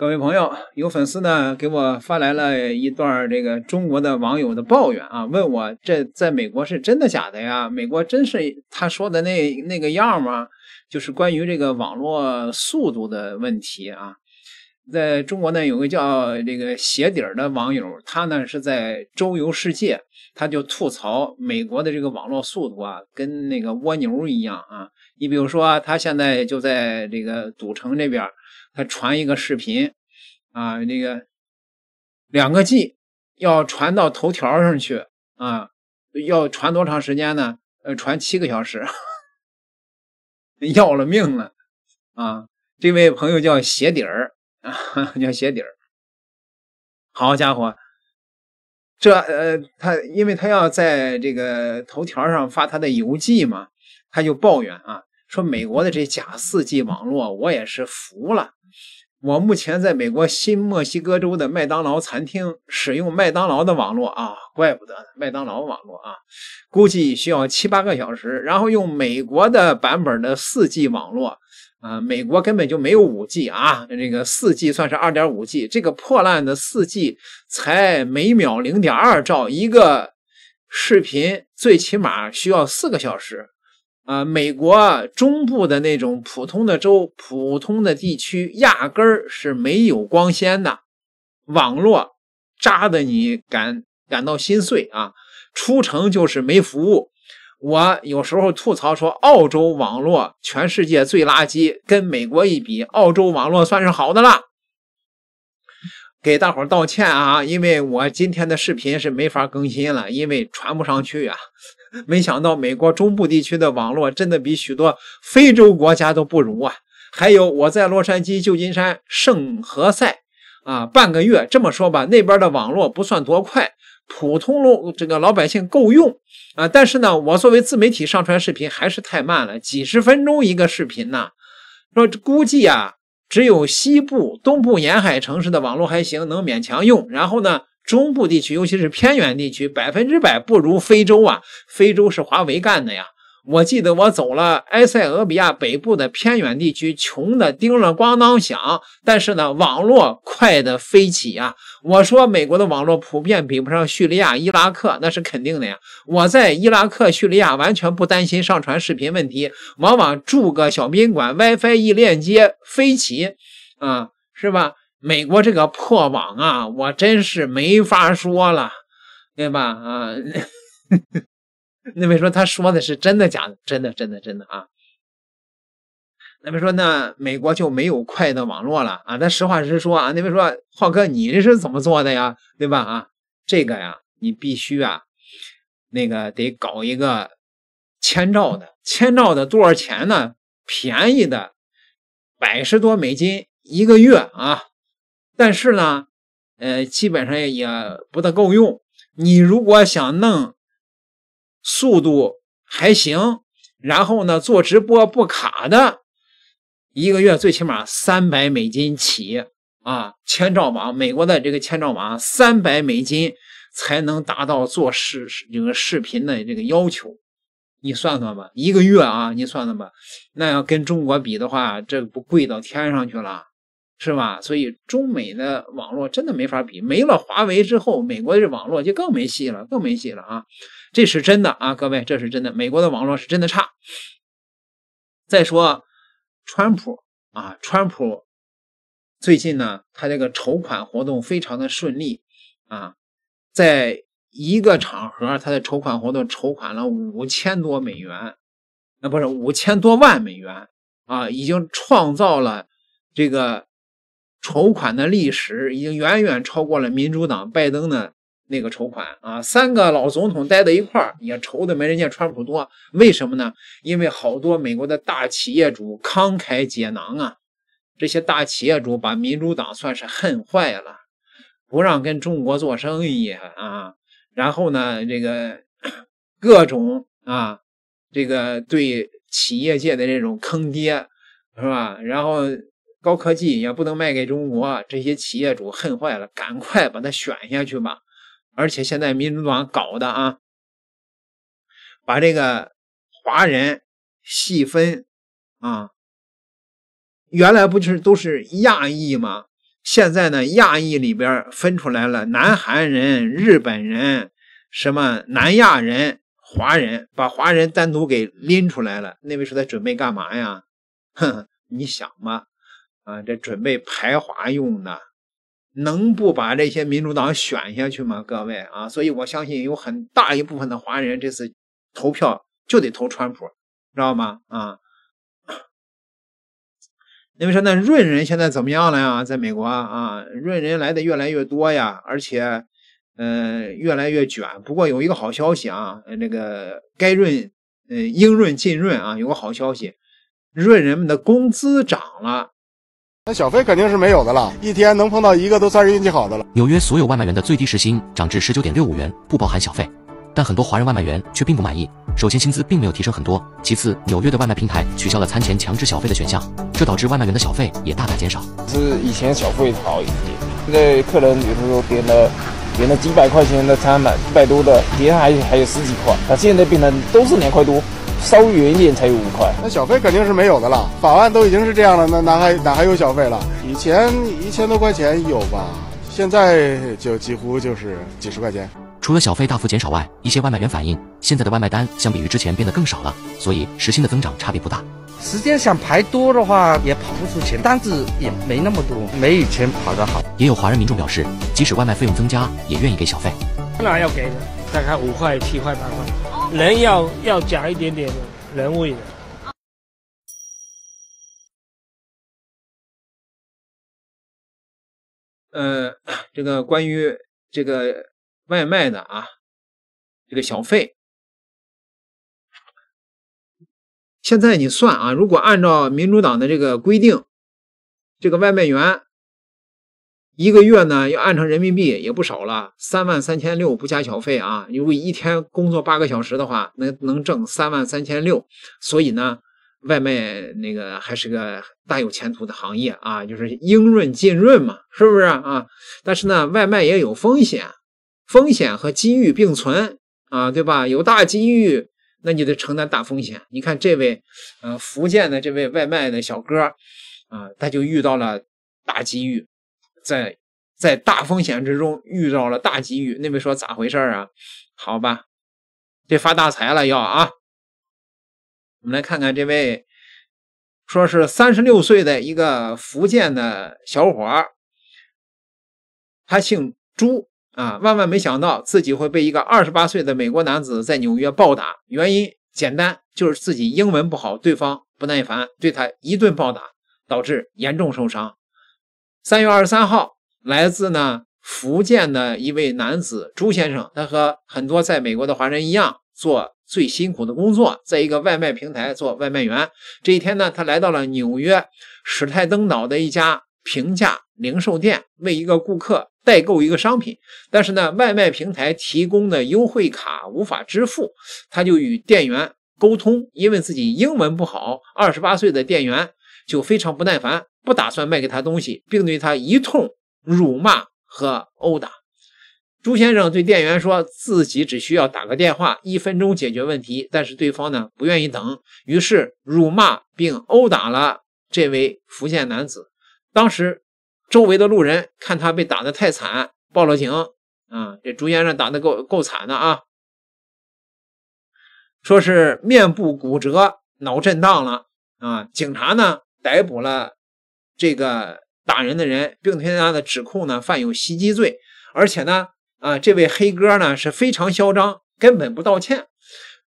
各位朋友，有粉丝呢给我发来了一段这个中国的网友的抱怨啊，问我这在美国是真的假的呀？美国真是他说的那那个样吗？就是关于这个网络速度的问题啊。在中国呢，有个叫这个鞋底儿的网友，他呢是在周游世界，他就吐槽美国的这个网络速度啊，跟那个蜗牛一样啊。你比如说，他现在就在这个赌城这边。他传一个视频，啊，这个两个 G 要传到头条上去啊，要传多长时间呢？呃，传七个小时，要了命了啊！这位朋友叫鞋底儿，叫鞋底儿。好家伙，这呃，他因为他要在这个头条上发他的游记嘛，他就抱怨啊，说美国的这假四 G 网络，我也是服了。我目前在美国新墨西哥州的麦当劳餐厅使用麦当劳的网络啊，怪不得麦当劳网络啊，估计需要七八个小时。然后用美国的版本的四 G 网络啊，美国根本就没有五 G 啊，这个四 G 算是二点五 G，这个破烂的四 G 才每秒零点二兆，一个视频最起码需要四个小时。啊，美国中部的那种普通的州、普通的地区，压根儿是没有光纤的网络，扎的你感感到心碎啊！出城就是没服务，我有时候吐槽说，澳洲网络全世界最垃圾，跟美国一比，澳洲网络算是好的了。给大伙儿道歉啊！因为我今天的视频是没法更新了，因为传不上去啊。没想到美国中部地区的网络真的比许多非洲国家都不如啊！还有我在洛杉矶、旧金山、圣何塞啊，半个月这么说吧，那边的网络不算多快，普通老这个老百姓够用啊。但是呢，我作为自媒体上传视频还是太慢了，几十分钟一个视频呢。说估计啊。只有西部、东部沿海城市的网络还行，能勉强用。然后呢，中部地区，尤其是偏远地区，百分之百不如非洲啊！非洲是华为干的呀。我记得我走了埃塞俄比亚北部的偏远地区，穷的叮了咣当响，但是呢，网络快的飞起呀！我说美国的网络普遍比不上叙利亚、伊拉克，那是肯定的呀。我在伊拉克、叙利亚完全不担心上传视频问题，往往住个小宾馆，WiFi 一链接飞起，啊，是吧？美国这个破网啊，我真是没法说了，对吧？啊。那位说：“他说的是真的假的？真的真的真的啊！那位说，那美国就没有快的网络了啊？那实话实说啊！那位说，浩哥，你这是怎么做的呀？对吧？啊，这个呀，你必须啊，那个得搞一个千兆的，千兆的多少钱呢？便宜的，百十多美金一个月啊。但是呢，呃，基本上也不大够用。你如果想弄。”速度还行，然后呢，做直播不卡的，一个月最起码三百美金起啊，千兆网，美国的这个千兆网，三百美金才能达到做视这个视频的这个要求，你算算吧，一个月啊，你算算吧，那要跟中国比的话，这不贵到天上去了。是吧？所以中美的网络真的没法比。没了华为之后，美国的这网络就更没戏了，更没戏了啊！这是真的啊，各位，这是真的。美国的网络是真的差。再说川普啊，川普最近呢，他这个筹款活动非常的顺利啊，在一个场合，他的筹款活动筹款了五千多美元啊，不是五千多万美元啊，已经创造了这个。筹款的历史已经远远超过了民主党拜登的那个筹款啊！三个老总统待在一块儿也筹的没人家川普多，为什么呢？因为好多美国的大企业主慷慨解囊啊！这些大企业主把民主党算是恨坏了，不让跟中国做生意啊！然后呢，这个 各种啊，这个对企业界的这种坑爹，是吧？然后。高科技也不能卖给中国，这些企业主恨坏了，赶快把它选下去吧。而且现在民主党搞的啊，把这个华人细分啊，原来不就是都是亚裔吗？现在呢，亚裔里边分出来了，南韩人、日本人、什么南亚人、华人，把华人单独给拎出来了。那位说他准备干嘛呀？哼，你想嘛？啊，这准备排华用的，能不把这些民主党选下去吗？各位啊，所以我相信有很大一部分的华人这次投票就得投川普，知道吗？啊，你们说那润人现在怎么样了呀？在美国啊，润人来的越来越多呀，而且嗯，越来越卷。不过有一个好消息啊，那个该润嗯，应润尽润啊，有个好消息，润人们的工资涨了。小费肯定是没有的了，一天能碰到一个都算是运气好的了。纽约所有外卖员的最低时薪涨至十九点六五元，不包含小费。但很多华人外卖员却并不满意。首先，薪资并没有提升很多；其次，纽约的外卖平台取消了餐前强制小费的选项，这导致外卖员的小费也大大减少。是以前小费好一点，在客人有时候点的点了几百块钱的餐嘛，一百多的，点还还有十几块，那现在变成都是两块多。稍远一点才有五块，那小费肯定是没有的了。法万都已经是这样了，那哪还哪还有小费了？以前一千多块钱有吧，现在就几乎就是几十块钱。除了小费大幅减少外，一些外卖员反映，现在的外卖单相比于之前变得更少了，所以时薪的增长差别不大。时间想排多的话也跑不出钱，单子也没那么多，没以前跑得好。也有华人民众表示，即使外卖费用增加，也愿意给小费。那要给的，大概五块、七块、八块。人要要讲一点点人味的。呃，这个关于这个外卖的啊，这个小费，现在你算啊，如果按照民主党的这个规定，这个外卖员。一个月呢，要按成人民币也不少了，三万三千六不加小费啊！如果一天工作八个小时的话，能能挣三万三千六。所以呢，外卖那个还是个大有前途的行业啊，就是应润尽润嘛，是不是啊？但是呢，外卖也有风险，风险和机遇并存啊，对吧？有大机遇，那你得承担大风险。你看这位，呃，福建的这位外卖的小哥啊，他就遇到了大机遇。在在大风险之中遇到了大机遇，那位说咋回事啊？好吧，这发大财了要啊！我们来看看这位，说是三十六岁的一个福建的小伙儿，他姓朱啊，万万没想到自己会被一个二十八岁的美国男子在纽约暴打，原因简单，就是自己英文不好，对方不耐烦，对他一顿暴打，导致严重受伤。三月二十三号，来自呢福建的一位男子朱先生，他和很多在美国的华人一样，做最辛苦的工作，在一个外卖平台做外卖员。这一天呢，他来到了纽约史泰登岛的一家平价零售店，为一个顾客代购一个商品。但是呢，外卖平台提供的优惠卡无法支付，他就与店员沟通，因为自己英文不好，二十八岁的店员。就非常不耐烦，不打算卖给他东西，并对他一通辱骂和殴打。朱先生对店员说自己只需要打个电话，一分钟解决问题，但是对方呢不愿意等，于是辱骂并殴打了这位福建男子。当时周围的路人看他被打得太惨，报了警。啊，这朱先生打的够够惨的啊，说是面部骨折、脑震荡了啊。警察呢？逮捕了这个打人的人，并且他的指控呢，犯有袭击罪。而且呢，啊，这位黑哥呢是非常嚣张，根本不道歉。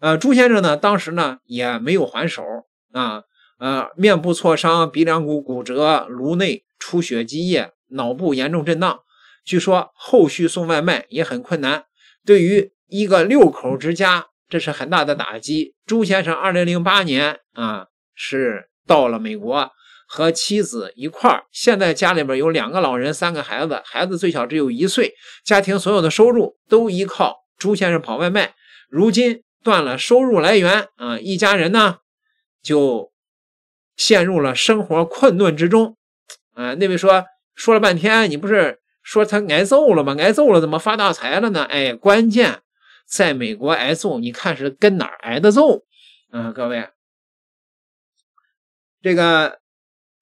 呃，朱先生呢当时呢也没有还手啊，呃，面部挫伤、鼻梁骨骨折、颅内出血积液、脑部严重震荡。据说后续送外卖也很困难。对于一个六口之家，这是很大的打击。朱先生二零零八年啊是。到了美国，和妻子一块儿。现在家里边有两个老人，三个孩子，孩子最小只有一岁。家庭所有的收入都依靠朱先生跑外卖。如今断了收入来源啊，一家人呢就陷入了生活困顿之中。啊，那位说说了半天，你不是说他挨揍了吗？挨揍了，怎么发大财了呢？哎，关键在美国挨揍，你看是跟哪儿挨的揍？啊，各位。这个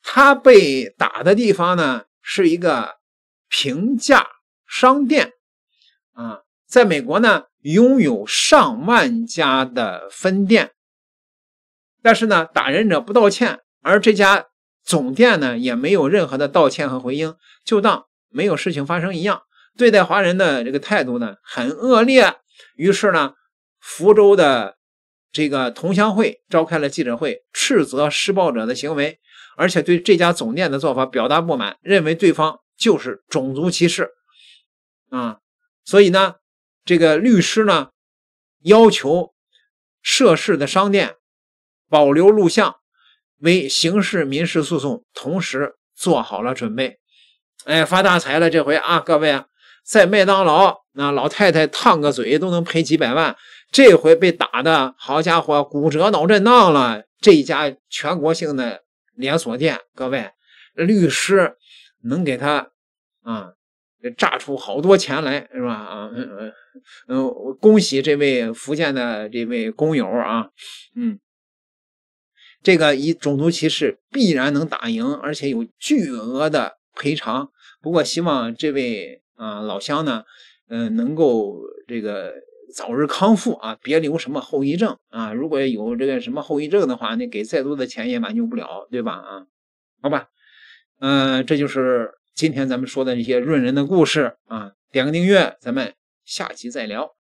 他被打的地方呢，是一个平价商店啊，在美国呢拥有上万家的分店，但是呢打人者不道歉，而这家总店呢也没有任何的道歉和回应，就当没有事情发生一样，对待华人的这个态度呢很恶劣，于是呢福州的。这个同乡会召开了记者会，斥责施暴者的行为，而且对这家总店的做法表达不满，认为对方就是种族歧视啊！所以呢，这个律师呢要求涉事的商店保留录像，为刑事、民事诉讼同时做好了准备。哎，发大财了这回啊！各位，啊，在麦当劳那老太太烫个嘴都能赔几百万。这回被打的好家伙，骨折、脑震荡了。这家全国性的连锁店，各位律师能给他啊炸出好多钱来，是吧？啊，嗯嗯嗯，恭喜这位福建的这位工友啊，嗯，这个以种族歧视必然能打赢，而且有巨额的赔偿。不过希望这位啊老乡呢，嗯，能够这个。早日康复啊！别留什么后遗症啊！如果有这个什么后遗症的话，你给再多的钱也挽救不了，对吧？啊，好吧，嗯，这就是今天咱们说的这些润人的故事啊！点个订阅，咱们下期再聊。